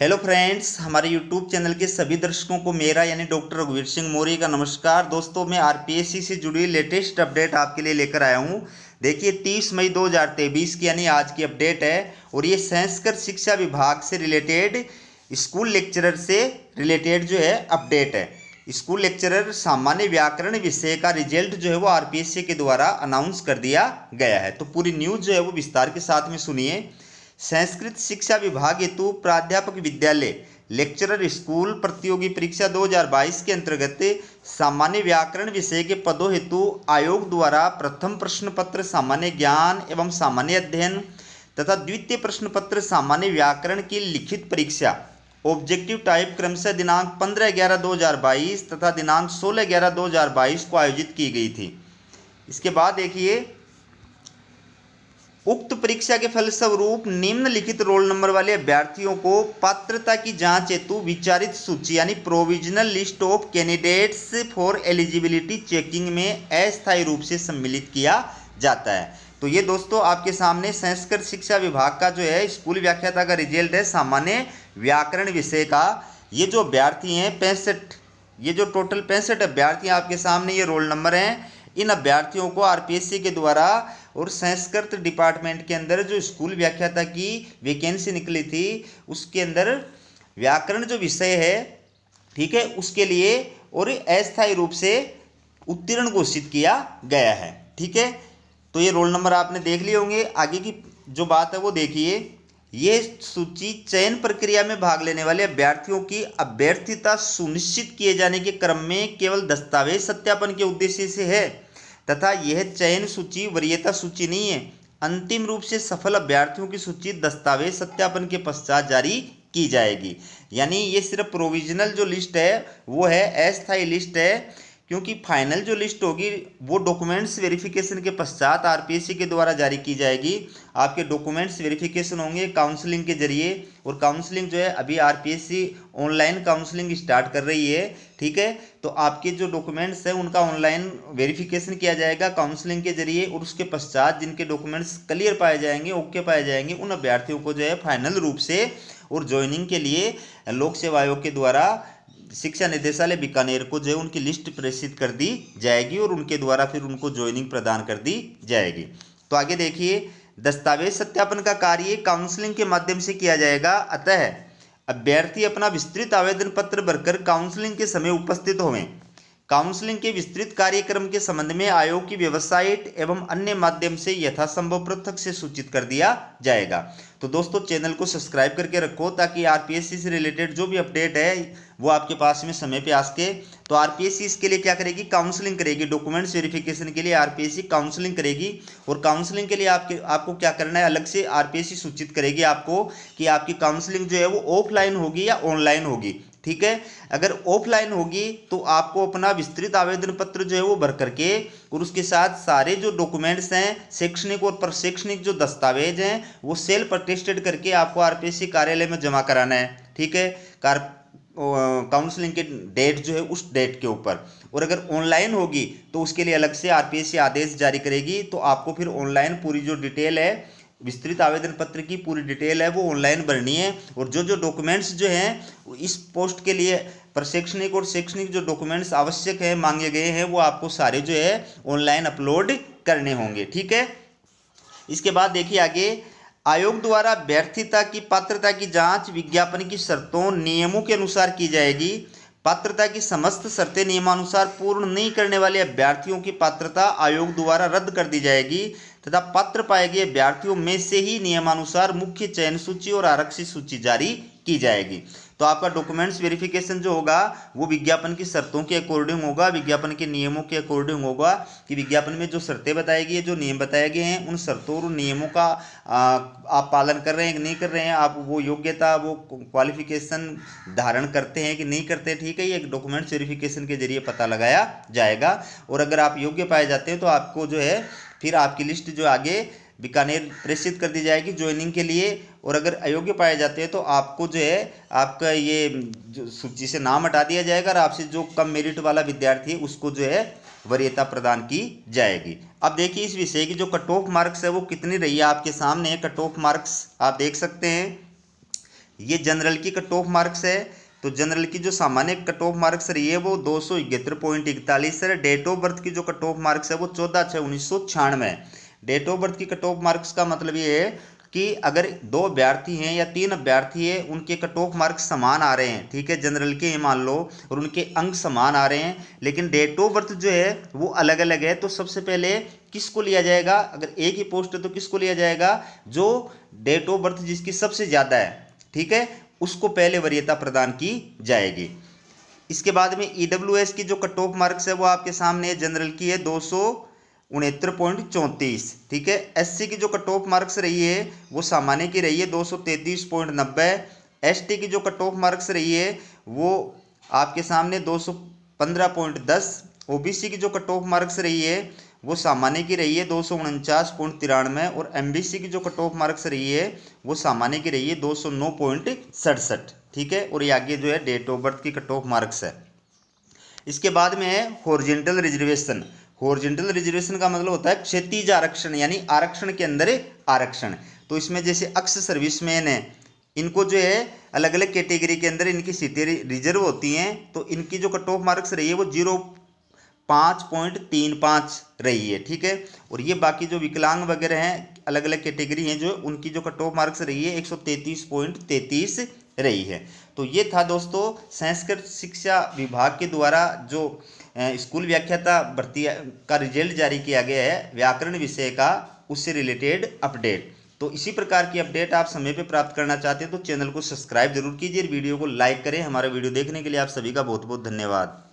hello friends हमारे YouTube channel के सभी दर्शकों को मेरा यानी डॉक्टर रघुवीर सिंह मौर्य का नमस्कार दोस्तों मैं आरपीएससी से जुड़ी लेटेस्ट अपडेट आपके लिए लेकर आया हूं देखिए 30 मई 2023 की यानी आज की अपडेट है और ये संस्कृत शिक्षा विभाग से रिलेटेड स्कूल लेक्चरर से रिलेटेड जो है अपडेट है स्कूल लेक्चरर सामान्य व्याकरण विषय का रिजल्ट जो है वो आरपीएससी के द्वारा अनाउंस कर दिया गया है तो पूरी न्यूज़ जो है वो विस्तार के साथ में सुनिए संस्कृत शिक्षा विभाग हेतु प्राध्यापक विद्यालय लेक्चरर स्कूल प्रतियोगी परीक्षा 2022 के अंतर्गत सामान्य व्याकरण विषय के पदों हेतु आयोग द्वारा प्रथम प्रश्न पत्र सामान्य ज्ञान एवं सामान्य अध्ययन तथा द्वितीय प्रश्न पत्र सामान्य व्याकरण की लिखित परीक्षा ऑब्जेक्टिव टाइप क्रमशः दिनांक 15 ग्यारह 2022 तथा दिनांक 16 ग्यारह 2022 को आयोजित की गई थी इसके बाद देखिए उक्त परीक्षा के फलस्वरूप निम्नलिखित रोल नंबर वाले अभ्यर्थियों को पात्रता की जांच हेतु विचारित सूची यानी provisional list of candidates for eligibility checking में अस्थायी रूप से सम्मिलित किया जाता है तो ये दोस्तों आपके सामने संस्कृत शिक्षा विभाग का जो है स्कूल व्याख्याता का रिजल्ट है सामान्य व्याकरण विषय का ये जो अभ्यर्थी हैं पैंसठ ये जो टोटल पैंसठ अभ्यर्थी आपके सामने ये रोल नंबर हैं इन अभ्यर्थियों को आरपीएससी के द्वारा और संस्कृत डिपार्टमेंट के अंदर जो स्कूल व्याख्याता की वैकेंसी निकली थी उसके अंदर व्याकरण जो विषय है ठीक है उसके लिए और अस्थायी रूप से उत्तीर्ण घोषित किया गया है ठीक है तो ये रोल नंबर आपने देख लिए होंगे आगे की जो बात है वो देखिए ये सूची चयन प्रक्रिया में भाग लेने वाले अभ्यर्थियों की अभ्यर्थता सुनिश्चित किए जाने के क्रम में केवल दस्तावेज सत्यापन के उद्देश्य से है तथा यह चयन सूची वरीयता सूची नहीं है अंतिम रूप से सफल अभ्यर्थियों की सूची दस्तावेज सत्यापन के पश्चात जारी की जाएगी यानी ये सिर्फ प्रोविजनल जो लिस्ट है वो है अस्थायी लिस्ट है क्योंकि फाइनल जो लिस्ट होगी वो डॉक्यूमेंट्स वेरिफिकेशन के पश्चात आरपीएससी के द्वारा जारी की जाएगी आपके डॉक्यूमेंट्स वेरिफिकेशन होंगे काउंसलिंग के जरिए और काउंसलिंग जो है अभी आरपीएससी ऑनलाइन काउंसलिंग स्टार्ट कर रही है ठीक है तो आपके जो डॉक्यूमेंट्स हैं उनका ऑनलाइन वेरिफिकेशन किया जाएगा काउंसलिंग के जरिए और उसके पश्चात जिनके डॉक्यूमेंट्स क्लियर पाए जाएंगे ओके पाए जाएंगे उन अभ्यर्थियों को जो है फाइनल रूप से और ज्वाइनिंग के लिए लोक सेवा आयोग के द्वारा शिक्षा निदेशालय बीकानेर को जो है उनकी लिस्ट प्रेषित कर दी जाएगी और उनके द्वारा फिर उनको ज्वाइनिंग प्रदान कर दी जाएगी तो आगे देखिए दस्तावेज सत्यापन का कार्य काउंसलिंग के माध्यम से किया जाएगा अतः अभ्यर्थी अपना विस्तृत आवेदन पत्र भरकर काउंसलिंग के समय उपस्थित होवें काउंसलिंग के विस्तृत कार्यक्रम के संबंध में आयोग की वेबसाइट एवं अन्य माध्यम से यथासंभव पृथक से सूचित कर दिया जाएगा तो दोस्तों चैनल को सब्सक्राइब करके रखो ताकि आरपीएससी से रिलेटेड जो भी अपडेट है वो आपके पास में समय पे आसके तो आरपीएससी इसके लिए क्या करेगी काउंसलिंग करेगी डॉक्यूमेंट्स वेरिफिकेशन के लिए आरपीएससी काउंसलिंग करेगी और काउंसलिंग के लिए आपके आपको क्या करना है अलग से आरपीएससी सूचित करेगी आपको कि आपकी काउंसलिंग जो है वो ऑफलाइन होगी या ऑनलाइन होगी ठीक है अगर ऑफलाइन होगी तो आपको अपना विस्तृत आवेदन पत्र जो है वो भर करके और उसके साथ सारे जो डॉक्यूमेंट्स हैं शैक्षणिक और प्रशैक्षणिक जो दस्तावेज हैं वो सेल्फ अटेस्टेड करके आपको आरपीएससी कार्यालय में जमा कराना है ठीक है काउंसलिंग के डेट जो है उस डेट के ऊपर और अगर ऑनलाइन होगी तो उसके लिए अलग से आरपीएससी आदेश जारी करेगी तो आपको फिर ऑनलाइन पूरी जो डिटेल है विस्तृत आवेदन पत्र की पूरी डिटेल है वो ऑनलाइन भरनी है और जो जो डॉक्यूमेंट्स जो हैं इस पोस्ट के लिए प्रशैक्षणिक और शैक्षणिक जो डॉक्यूमेंट्स आवश्यक है मांगे गए हैं वो आपको सारे जो है ऑनलाइन अपलोड करने होंगे ठीक है इसके बाद देखिए आगे आयोग द्वारा व्यर्थता की पात्रता की जांच विज्ञापन की शर्तों नियमों के अनुसार की जाएगी पात्रता की समस्त शर्तें नियमानुसार पूर्ण नहीं करने वाले अभ्यर्थियों की पात्रता आयोग द्वारा रद्द कर दी जाएगी तथा पात्र पाए गए अभ्यर्थियों में से ही नियमानुसार मुख्य चयन सूची और आरक्षित सूची जारी की जाएगी तो आपका डॉक्यूमेंट्स वेरिफिकेशन जो होगा वो विज्ञापन की शर्तों के अकॉर्डिंग होगा विज्ञापन के नियमों के अकॉर्डिंग होगा कि विज्ञापन में जो शर्तें बताई गई है जो नियम बताए गए हैं उन शर्तों और नियमों का आ, आप पालन कर रहे हैं कि नहीं कर रहे हैं आप वो योग्यता वो क्वालिफिकेशन धारण करते हैं कि नहीं करते ठीक है ये डॉक्यूमेंट्स वेरीफिकेशन के जरिए पता लगाया जाएगा और अगर आप योग्य पाए जाते हैं तो आपको जो है फिर आपकी लिस्ट जो आगे बीकानेर प्रेषित कर दी जाएगी ज्वाइनिंग के लिए और अगर अयोग्य पाए जाते हैं तो आपको जो है आपका ये सूची से नाम हटा दिया जाएगा और आपसे जो कम मेरिट वाला विद्यार्थी है उसको जो है वरीयता प्रदान की जाएगी अब देखिए इस विषय की जो कट ऑफ मार्क्स है वो कितनी रही है आपके सामने है कट ऑफ मार्क्स आप देख सकते हैं ये जनरल की कट ऑफ मार्क्स है तो जनरल की जो सामान्य कट ऑफ मार्क्स रही है वो दो सौ इकहत्तर पॉइंट इकतालीस है डेट ऑफ बर्थ की जो कट ऑफ मार्क्स है वो चौदह छः उन्नीस सौ छियानवे डेट ऑफ बर्थ की कट ऑफ मार्क्स का मतलब ये है कि अगर दो अभ्यर्थी हैं या तीन अभ्यर्थी हैं उनके कट ऑफ मार्क्स समान आ रहे हैं ठीक है जनरल के ही मान लो और उनके अंक समान आ रहे हैं लेकिन डेट ऑफ बर्थ जो है वो अलग अलग है तो सबसे पहले किसको लिया जाएगा अगर एक ही पोस्ट है तो किसको लिया जाएगा जो डेट ऑफ बर्थ जिसकी सबसे ज़्यादा है ठीक है उसको पहले वरीयता प्रदान की जाएगी इसके बाद में ई e की जो कट ऑफ मार्क्स है वो आपके सामने जनरल की है दो उनहत्तर पॉइंट चौंतीस ठीक है एससी की जो कट ऑफ मार्क्स रही है वो सामान्य की रही है दो सौ तैंतीस पॉइंट नब्बे एस की जो कट ऑफ मार्क्स रही है वो आपके सामने दो सौ पंद्रह पॉइंट दस ओ की जो कट ऑफ मार्क्स रही है वो सामान्य की रही है दो सौ उनचास पॉइंट तिरानवे और एम की जो कट ऑफ मार्क्स रही है वो सामान्य की रही है दो सौ नौ पॉइंट सड़सठ ठीक है और ये आगे जो है डेट ऑफ बर्थ की कट ऑफ मार्क्स है इसके बाद में है हॉर्जेंटल रिजर्वेशन हॉर्जेंटल रिजर्वेशन का मतलब होता है क्षेत्रीय आरक्षण यानी आरक्षण के अंदर आरक्षण तो इसमें जैसे अक्स सर्विसमैन है इनको जो है अलग अलग कैटेगरी के अंदर इनकी सीटें रिजर्व होती हैं तो इनकी जो कट ऑफ मार्क्स रही है वो जीरो पाँच पॉइंट तीन पाँच रही है ठीक है और ये बाकी जो विकलांग वगैरह हैं अलग अलग कैटेगरी हैं जो उनकी जो कट ऑफ मार्क्स रही है एक सौ तैंतीस पॉइंट तैंतीस रही है तो ये था दोस्तों संस्कृत शिक्षा विभाग के द्वारा जो स्कूल व्याख्याता भर्ती का रिजल्ट जारी किया गया है व्याकरण विषय का उससे रिलेटेड अपडेट तो इसी प्रकार की अपडेट आप समय पर प्राप्त करना चाहते हैं तो चैनल को सब्सक्राइब जरूर कीजिए वीडियो को लाइक करें हमारा वीडियो देखने के लिए आप सभी का बहुत बहुत धन्यवाद